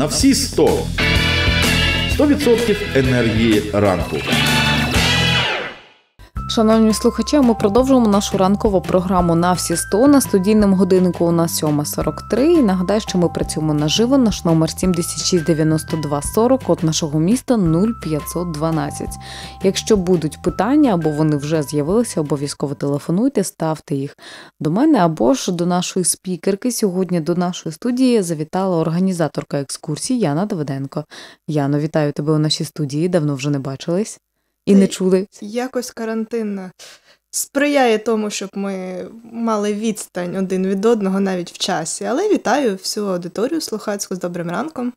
на всі 100. 100% енергії ранку. Шановні слухачі, ми продовжуємо нашу ранкову програму на всі 100». на студійному годиннику. У нас 7.43. І нагадаю, що ми працюємо наживо. Наш номер 769240 код нашого міста 0512. Якщо будуть питання або вони вже з'явилися, обов'язково телефонуйте, ставте їх до мене або ж до нашої спікерки. Сьогодні до нашої студії завітала організаторка екскурсії Яна Давиденко. Яно, вітаю тебе у нашій студії. Давно вже не бачились і не чули. Якось карантинна. Сприяє тому, щоб ми мали відстань один від одного навіть в часі. Але вітаю всю аудиторію слухацьку з добрим ранком.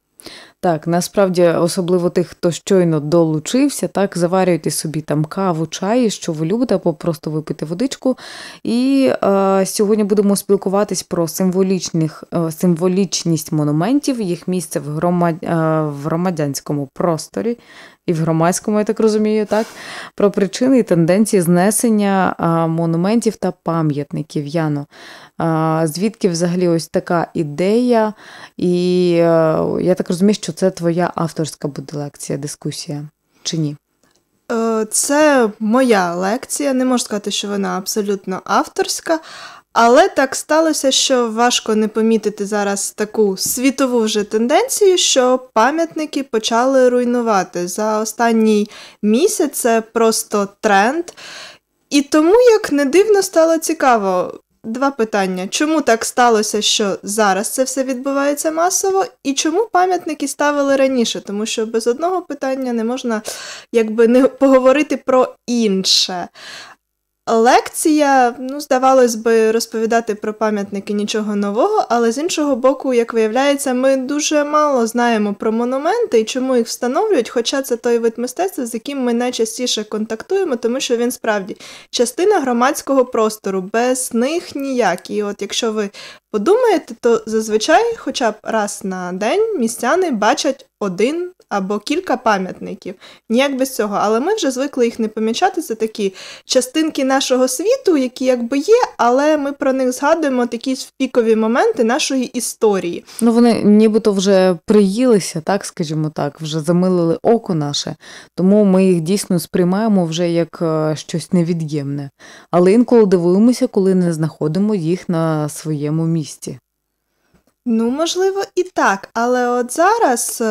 Так, насправді, особливо тих, хто щойно долучився, так заварюйте собі там каву, чай, що ви любите, або просто випити водичку. І е, сьогодні будемо спілкуватись про символічних, е, символічність монументів, їх місце в, громад, е, в громадянському просторі і в громадському, я так розумію, так про причини і тенденції знесення е, монументів та пам'ятників. Яно. Е, звідки взагалі ось така ідея? І е, я так розумію, що це твоя авторська буде лекція, дискусія чи ні? Е, це моя лекція. Не можу сказати, що вона абсолютно авторська, але так сталося, що важко не помітити зараз таку світову вже тенденцію, що пам'ятники почали руйнувати за останній місяць. Це просто тренд. І тому, як не дивно, стало цікаво. Два питання: чому так сталося, що зараз це все відбувається масово, і чому пам'ятники ставили раніше? Тому що без одного питання не можна якби не поговорити про інше. Лекція, ну, здавалось би, розповідати про пам'ятники нічого нового, але з іншого боку, як виявляється, ми дуже мало знаємо про монументи і чому їх встановлюють, хоча це той вид мистецтва, з яким ми найчастіше контактуємо, тому що він справді частина громадського простору, без них ніяк. І от якщо ви подумаєте, то зазвичай, хоча б раз на день, містяни бачать один або кілька пам'ятників, ніяк без цього. Але ми вже звикли їх не помічати. Це такі частинки нашого світу, які якби є, але ми про них згадуємо такі впікові моменти нашої історії. Ну вони нібито вже приїлися, так скажімо так, вже замилили око наше, тому ми їх дійсно сприймаємо вже як е, щось невід'ємне. Але інколи дивуємося, коли не знаходимо їх на своєму місці. Ну, можливо, і так, але от зараз е,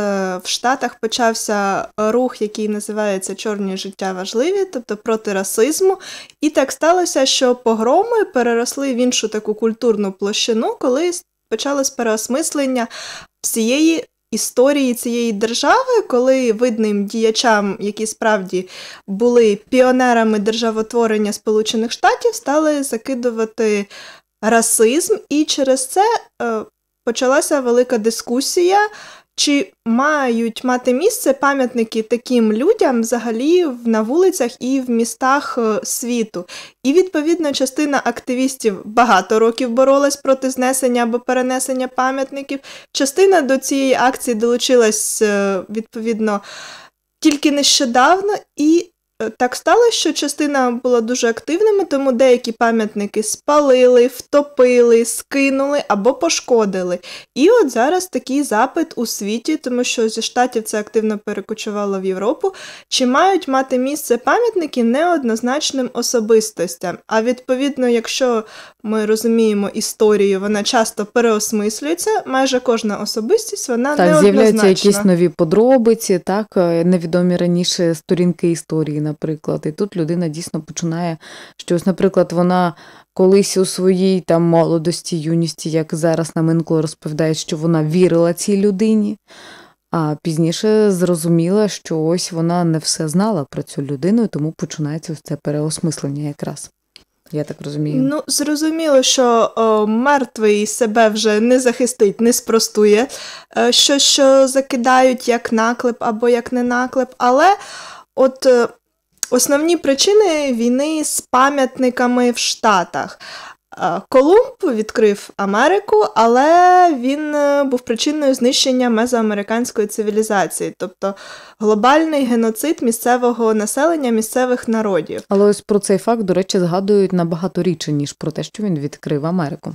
в Штатах почався рух, який називається Чорні життя важливі, тобто проти расизму. І так сталося, що погроми переросли в іншу таку культурну площину, коли почалось переосмислення всієї. Історії цієї держави, коли видним діячам, які справді були піонерами державотворення Сполучених Штатів, стали закидувати расизм, і через це е, почалася велика дискусія, чи мають мати місце пам'ятники таким людям взагалі на вулицях і в містах е, світу. І відповідно частина активістів багато років боролась проти знесення або перенесення пам'ятників. Частина до цієї акції долучилась е, відповідно тільки нещодавно. і так стало, що частина була дуже активними, тому деякі пам'ятники спалили, втопили, скинули або пошкодили. І от зараз такий запит у світі, тому що зі штатів це активно перекочувало в Європу. Чи мають мати місце пам'ятники неоднозначним особистостям? А відповідно, якщо ми розуміємо історію, вона часто переосмислюється, майже кожна особистість вона так, неоднозначна. Так, з'являються якісь нові подробиці, так е, невідомі раніше сторінки історії наприклад. І тут людина дійсно починає що ось, наприклад, вона колись у своїй там молодості, юності, як зараз на Наменко розповідає, що вона вірила цій людині, а пізніше зрозуміла, що ось вона не все знала про цю людину, і тому починається ось це переосмислення якраз. Я так розумію. Ну, зрозуміло, що о, мертвий себе вже не захистить, не спростує, е, що що закидають як наклеп або як не наклеп. Але от е, Основні причини війни з пам'ятниками в Штатах. Е, Колумб відкрив Америку, але він е, був причиною знищення мезоамериканської цивілізації, тобто глобальний геноцид місцевого населення, місцевих народів. Але ось про цей факт, до речі, згадують набагато рідше, ніж про те, що він відкрив Америку. Е,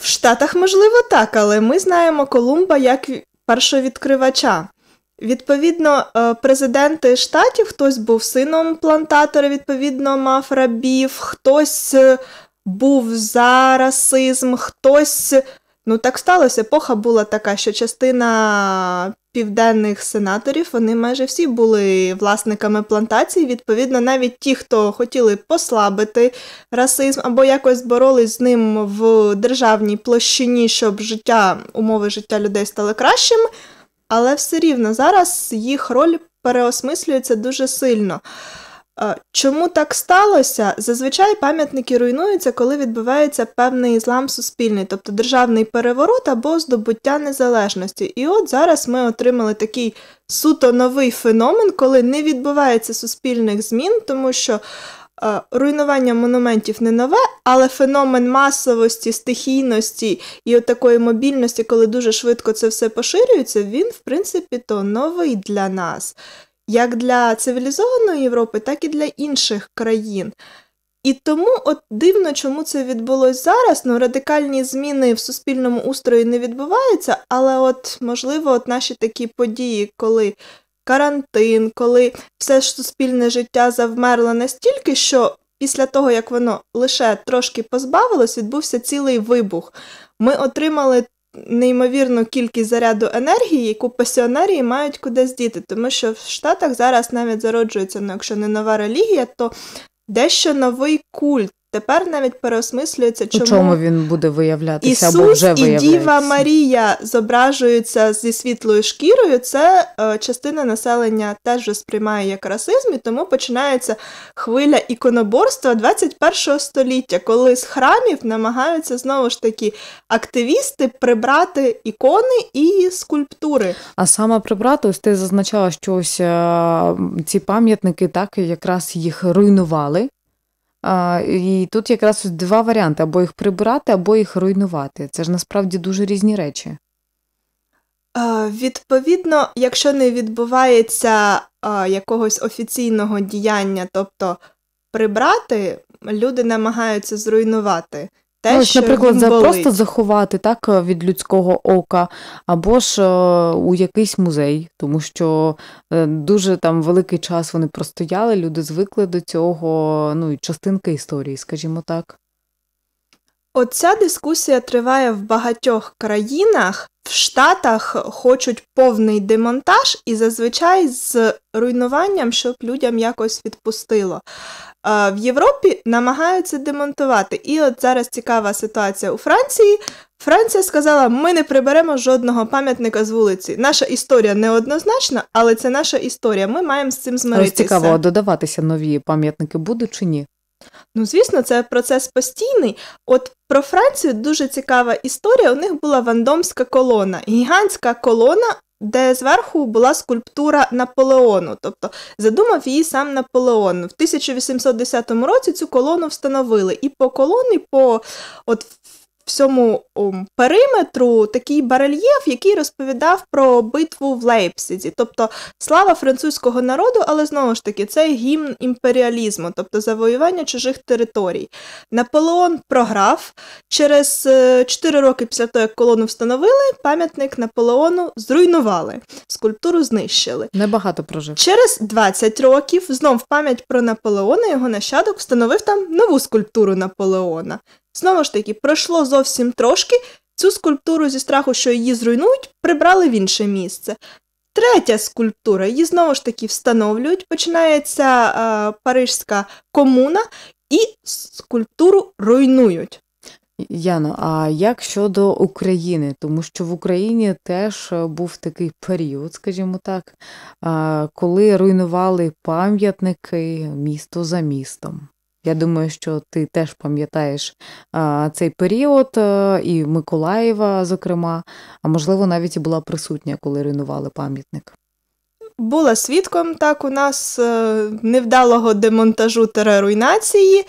в Штатах можливо так, але ми знаємо Колумба як першовідкривача. Відповідно, е, президенти штатів, хтось був сином плантатора, відповідно, мав рабів, хтось е, був за расизм, хтось. Е, ну, так сталося. Епоха була така, що частина південних сенаторів вони майже всі були власниками плантацій. Відповідно, навіть ті, хто хотіли послабити расизм або якось боролись з ним в державній площині, щоб життя, умови життя людей стали кращими але все рівно зараз їх роль переосмислюється дуже сильно. Е, чому так сталося? Зазвичай пам'ятники руйнуються, коли відбувається певний злам суспільний, тобто державний переворот або здобуття незалежності. І от зараз ми отримали такий суто новий феномен, коли не відбувається суспільних змін, тому що Е, руйнування монументів не нове, але феномен масовості, стихійності і такої мобільності, коли дуже швидко це все поширюється, він, в принципі, то новий для нас, як для цивілізованої Європи, так і для інших країн. І тому от дивно, чому це відбулось зараз. Ну, радикальні зміни в суспільному устрої не відбуваються, але от можливо, от наші такі події, коли карантин, коли все ж суспільне життя завмерло настільки, що після того, як воно лише трошки позбавилось, відбувся цілий вибух. Ми отримали. Неймовірну кількість заряду енергії, яку пасіонарії мають кудись діти, тому що в Штатах зараз навіть зароджується, ну якщо не нова релігія, то дещо новий культ, Тепер навіть переосмислюється, чому чому він буде виявлятися Ісус або вже виявляється. і Діва Марія зображуються зі світлою шкірою. Це е, частина населення теж сприймає як расизм, і тому починається хвиля іконоборства 21 століття, коли з храмів намагаються знову ж таки активісти прибрати ікони і скульптури. А саме прибрати, ось ти зазначала, що ось е, ці пам'ятники так якраз їх руйнували. І тут якраз два варіанти: або їх прибирати, або їх руйнувати. Це ж насправді дуже різні речі. Відповідно, якщо не відбувається якогось офіційного діяння, тобто прибрати, люди намагаються зруйнувати те, ну, що наприклад, він болить. просто заховати так е, від людського ока, або ж е, у якийсь музей, тому що е, дуже там великий час вони простояли, люди звикли до цього, ну і частинки історії, скажімо так. Оця дискусія триває в багатьох країнах, в Штатах хочуть повний демонтаж і зазвичай з руйнуванням, щоб людям якось відпустило. Е, в Європі намагаються демонтувати. І от зараз цікава ситуація у Франції. Франція сказала: ми не приберемо жодного пам'ятника з вулиці. Наша історія неоднозначна, але це наша історія. Ми маємо з цим змиритися. Але Цікаво, додаватися нові пам'ятники будуть чи ні? Ну, звісно, це процес постійний. От про Францію дуже цікава історія. У них була вандомська колона, гігантська колона, де зверху була скульптура Наполеону, тобто задумав її сам Наполеон. В 1810 році цю колону встановили. І по колоні, по от всьому периметру такий барельєф, який розповідав про битву в Лейпсиді, Тобто слава французького народу, але знову ж таки, це гімн імперіалізму, тобто завоювання чужих територій. Наполеон програв. Через 4 е, роки після того, як колону встановили, пам'ятник Наполеону зруйнували, скульптуру знищили. Небагато прожив. Через 20 років знов пам'ять про Наполеона його нащадок встановив там нову скульптуру Наполеона. Знову ж таки, пройшло зовсім трошки. Цю скульптуру зі страху, що її зруйнують, прибрали в інше місце. Третя скульптура, її знову ж таки встановлюють. Починається е, Парижська комуна, і скульптуру руйнують. Яно, а як щодо України? Тому що в Україні теж е, був такий період, скажімо так, е, коли руйнували пам'ятники місто за містом. Я думаю, що ти теж пам'ятаєш а, цей період а, е, і Миколаєва, зокрема, а можливо, навіть і була присутня, коли руйнували пам'ятник. Була свідком так у нас е, невдалого демонтажу та руйнації.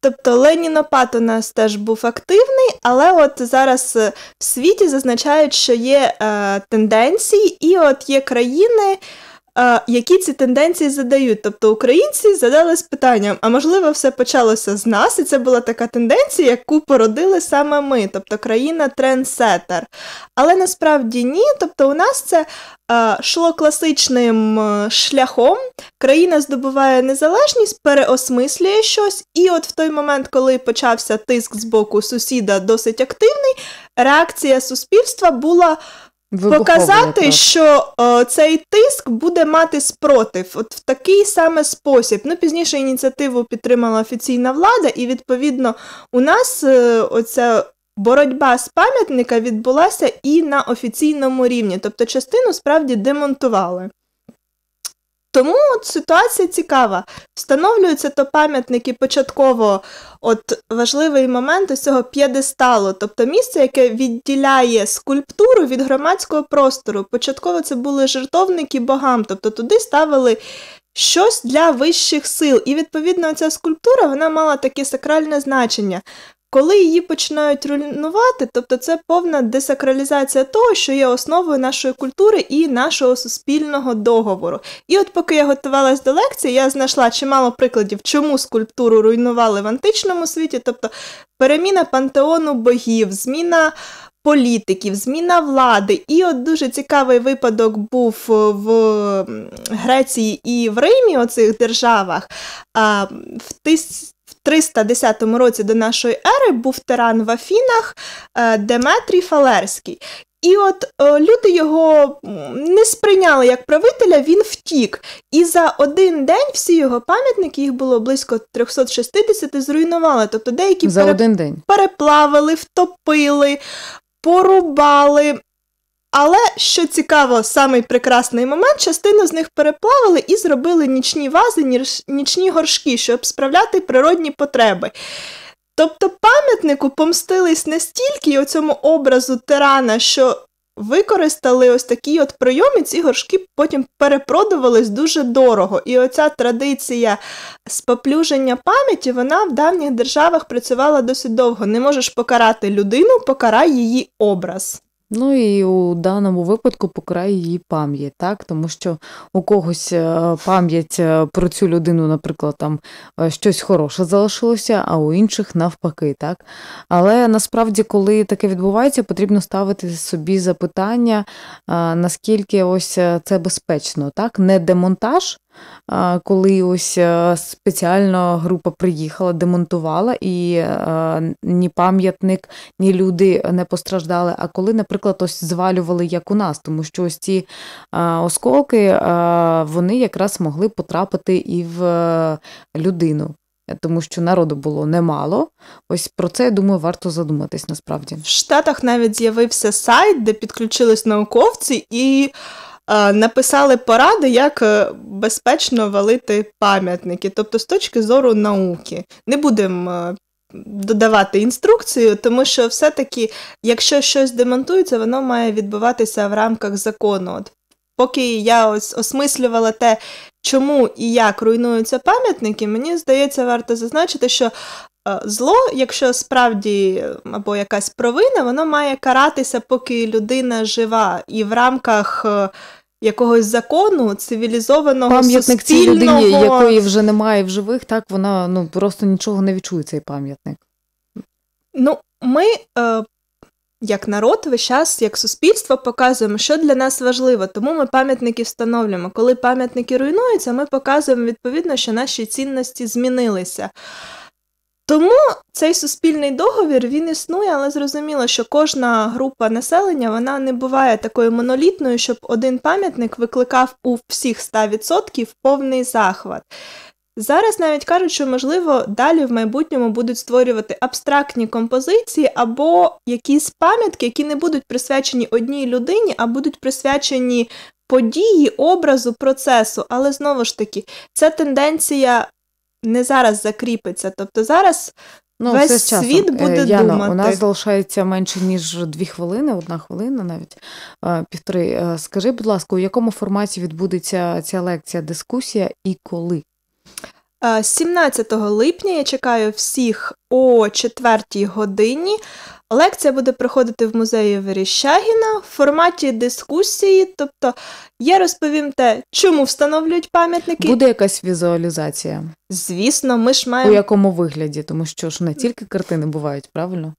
Тобто Ленінопад у нас теж був активний, але от зараз е, в світі зазначають, що є е, тенденції, і от є країни які ці тенденції задають. Тобто українці задались питанням, а можливо, все почалося з нас, і це була така тенденція, яку породили саме ми, тобто країна трендсетер. Але насправді ні. Тобто, у нас це шло класичним е, шляхом, країна здобуває незалежність, переосмислює щось, і от в той момент, коли почався тиск з боку сусіда досить активний, реакція суспільства була. Вибуховий Показати, так. що о, е, цей тиск буде мати спротив, от в такий саме спосіб. Ну пізніше ініціативу підтримала офіційна влада, і відповідно у нас е, оця боротьба з пам'ятника відбулася і на офіційному рівні, тобто частину справді демонтували. Тому от ситуація цікава. Встановлюються то пам'ятники початково от важливий момент ось цього п'єдесталу, тобто місце, яке відділяє скульптуру від громадського простору. Початково це були жертовники богам, тобто туди ставили щось для вищих сил. І відповідно ця скульптура вона мала таке сакральне значення. Коли її починають руйнувати, тобто це повна десакралізація того, що є основою нашої культури і нашого суспільного договору. І от поки я готувалась до лекції, я знайшла чимало прикладів, чому скульптуру руйнували в античному світі, тобто переміна пантеону богів, зміна. Політиків, зміна влади, і от дуже цікавий випадок був е, в Греції і в Римі, у цих державах. В 310 році до нашої ери був тиран в Афінах е, Деметрій Фалерський. І от о, е, люди його не сприйняли як правителя, він втік. І за один день всі його пам'ятники, їх було близько 360, зруйнували. Тобто деякі за пере... один день. переплавили, втопили, порубали. Але що цікаво, самий прекрасний момент, частину з них переплавили і зробили нічні вази, нічні горшки, щоб справляти природні потреби. Тобто пам'ятнику помстились настільки у цьому образу тирана, що використали ось такі от прийоми, ці горшки потім перепродувались дуже дорого. І оця традиція споплюження пам'яті, вона в давніх державах працювала досить довго. Не можеш покарати людину, покарай її образ. Ну і у даному випадку покрай її пам'ять, так? Тому що у когось е, пам'ять е, про цю людину, наприклад, там е, щось хороше залишилося, а у інших навпаки, так. Але насправді, коли таке відбувається, потрібно ставити собі запитання, наскільки ось це безпечно, так? Не демонтаж коли ось е, спеціально група приїхала, демонтувала, і е, ні пам'ятник, ні люди не постраждали. А коли, наприклад, ось звалювали, як у нас, тому що ось ці е, осколки вони якраз могли потрапити і в людину. Тому що народу було немало. Ось про це я думаю, варто задуматись насправді. В Штатах навіть з'явився сайт, де підключились науковці, і Е, написали поради, як е, безпечно валити пам'ятники, тобто з точки зору науки. Не будемо. Е, додавати інструкцію, тому що все-таки, якщо щось демонтується, воно має відбуватися в рамках закону. От Поки я ось осмислювала те, чому і як руйнуються пам'ятники, мені здається, варто зазначити, що зло, якщо справді або якась провина, воно має каратися, поки людина жива, і в рамках якогось закону цивілізованого пам'ятник цієї, людині, якої вже немає в живих, так вона ну просто нічого не відчує цей пам'ятник. Ну, ми, е, як народ, весь час, як суспільство, показуємо, що для нас важливо, тому ми пам'ятники встановлюємо. Коли пам'ятники руйнуються, ми показуємо відповідно, що наші цінності змінилися. Тому цей суспільний договір він існує, але зрозуміло, що кожна група населення вона не буває такою монолітною, щоб один пам'ятник викликав у всіх 100% повний захват. Зараз навіть кажуть, що можливо далі в майбутньому будуть створювати абстрактні композиції або якісь пам'ятки, які не будуть присвячені одній людині, а будуть присвячені події, образу, процесу. Але знову ж таки, ця тенденція не зараз закріпиться. Тобто зараз ну, весь все часом. світ е, буде Яна, думати. У нас залишається менше ніж дві хвилини, одна хвилина, навіть е, півтори. Е, скажи, будь ласка, у якому форматі відбудеться ця лекція, дискусія і коли? 17 липня я чекаю всіх о 4 годині. Лекція буде проходити в музеї Веріщагіна в форматі дискусії, тобто я розповім те, чому встановлюють пам'ятники. Буде якась візуалізація. Звісно, ми ж маємо. У якому вигляді, тому що ж не тільки картини бувають, правильно?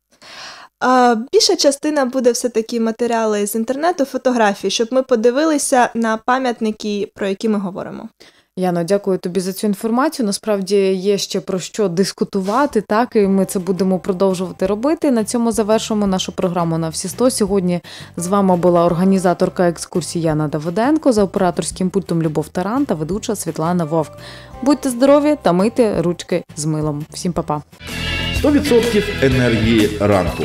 А, Більша частина буде все-таки матеріали з інтернету, фотографії, щоб ми подивилися на пам'ятники, про які ми говоримо. Яно, дякую тобі за цю інформацію. Насправді є ще про що дискутувати, так і ми це будемо продовжувати робити. На цьому завершимо нашу програму на всі 100. Сьогодні з вами була організаторка екскурсії Яна Давиденко за операторським пультом Любов Таран та ведуча Світлана Вовк. Будьте здорові та мийте ручки з милом. Всім па-па. 100% енергії ранку.